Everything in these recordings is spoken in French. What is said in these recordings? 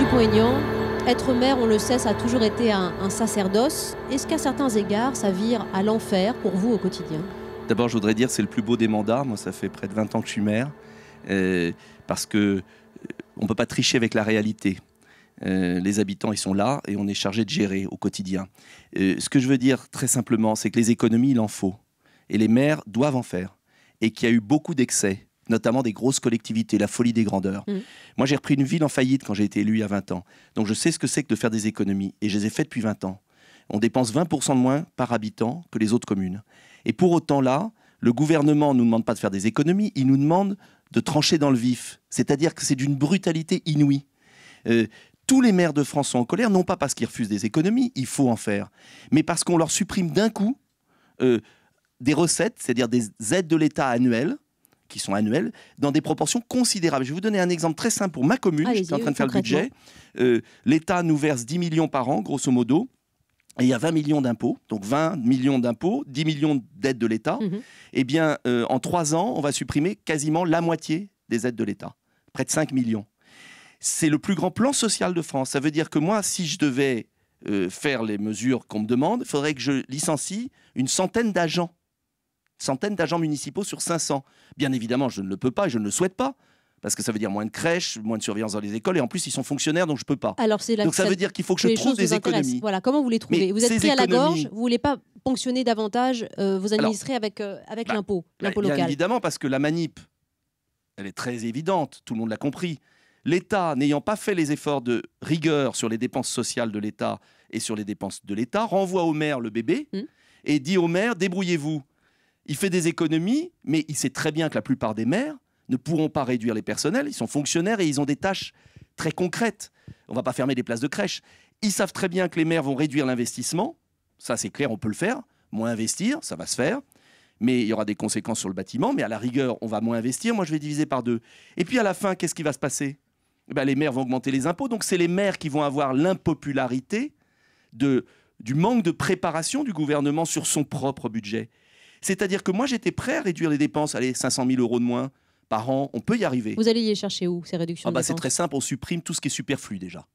Du aignan être maire, on le sait, ça a toujours été un, sacerdoce. Est-ce qu'à certains égards, ça vire à l'enfer pour vous au quotidien D'abord, je voudrais dire que c'est le plus beau des mandats. Moi, ça fait près de 20 ans que je suis maire. Euh, parce que euh, on ne peut pas tricher avec la réalité. Euh, les habitants, ils sont là et on est chargé de gérer au quotidien. ce que je veux dire très simplement, c'est que les économies, il en faut. Et les maires doivent en faire. Et qu'il y a eu beaucoup d'excès notamment des grosses collectivités, la folie des grandeurs. Mmh. Moi, j'ai repris une ville en faillite quand j'ai été élu à 20 ans. Donc, je sais ce que c'est que de faire des économies. Et je les ai faites depuis 20 ans. On dépense 20% de moins par habitant que les autres communes. Et pour autant, là, le gouvernement ne nous demande pas de faire des économies, il nous demande de trancher dans le vif. C'est-à-dire que c'est d'une brutalité inouïe. Euh, tous les maires de France sont en colère, non pas parce qu'ils refusent des économies, il faut en faire, mais parce qu'on leur supprime d'un coup euh, des recettes, c'est-à-dire des aides de l'État annuelles, qui sont annuels, dans des proportions considérables. Je vais vous donner un exemple très simple pour ma commune. Je suis en train de faire le budget. Euh, L'État nous verse 10 millions par an, grosso modo. Et il y a 20 millions d'impôts, donc 20 millions d'impôts, 10 millions d'aides de l'État. Mhm. Eh bien, euh, en trois ans, on va supprimer quasiment la moitié des aides de l'État, près de 5 millions. C'est le plus grand plan social de France. Ça veut dire que moi, si je devais euh, faire les mesures qu'on me demande, il faudrait que je licencie une centaine d'agents centaines d'agents municipaux sur 500. Bien évidemment, je ne le peux pas et je ne le souhaite pas. Parce que ça veut dire moins de crèches, moins de surveillance dans les écoles, et en plus ils sont fonctionnaires, donc je peux pas. Alors donc ça veut dire qu'il faut que, je trouve des économies. Voilà, comment vous les trouvez Vous êtes pris à la gorge, vous voulez pas ponctionner davantage euh, vous vos administrés avec, euh, avec bah, l'impôt, bah, local. évidemment, parce que la manip, elle est très évidente, tout le monde l'a compris. L'État, n'ayant pas fait les efforts de rigueur sur les dépenses sociales de l'État et sur les dépenses de l'État, renvoie au maire le bébé hmm. et dit au maire débrouillez-vous. Il fait des économies, mais il sait très bien que la plupart des maires ne pourront pas réduire les personnels. Ils sont fonctionnaires et ils ont des tâches très concrètes. On ne va pas fermer des places de crèche. Ils savent très bien que les maires vont réduire l'investissement. Ça, c'est clair, on peut le faire. Moins investir, ça va se faire. Mais il y aura des conséquences sur le bâtiment. Mais à la rigueur, on va moins investir. Moi, je vais diviser par deux. Et puis à la fin, qu'est-ce qui va se passer eh ben, Les maires vont augmenter les impôts. Donc, c'est les maires qui vont avoir l'impopularité de, du manque de préparation du gouvernement sur son propre budget. C'est-à-dire que moi, j'étais prêt à réduire les dépenses, allez, 500 000 euros de moins par an, on peut y arriver. Vous allez y chercher où ces réductions ah bah, C'est très simple, on supprime tout ce qui est superflu déjà.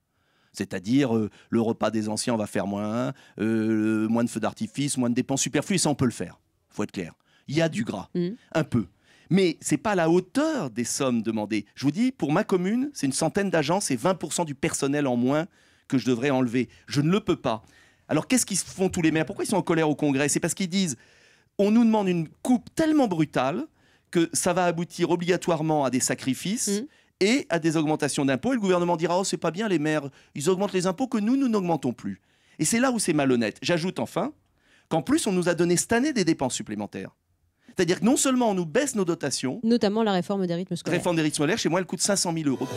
C'est-à-dire euh, le repas des anciens, on va faire moins, euh, moins de feux d'artifice, moins de dépenses superflues, ça on peut le faire, faut être clair. Il y a du gras, hmm. un peu. Mais ce n'est pas à la hauteur des sommes demandées. Je vous dis, pour ma commune, c'est une centaine d'agents, et 20% du personnel en moins que je devrais enlever. Je ne le peux pas. Alors qu'est-ce qu'ils font tous les maires Pourquoi ils sont en colère au Congrès C'est parce qu'ils disent on nous demande une coupe tellement brutale que ça va aboutir obligatoirement à des sacrifices. Mm. et à des augmentations d'impôts. Et le gouvernement dira Oh, c'est pas bien, les maires, ils augmentent les impôts que nous, nous n'augmentons plus. Et c'est là où c'est malhonnête. J'ajoute enfin qu'en plus, on nous a donné cette année des dépenses supplémentaires. C'est-à-dire que non seulement on nous baisse nos dotations, notamment la réforme des rythmes scolaires. Réforme des rythmes scolaires, chez moi, elle coûte 500 000 euros.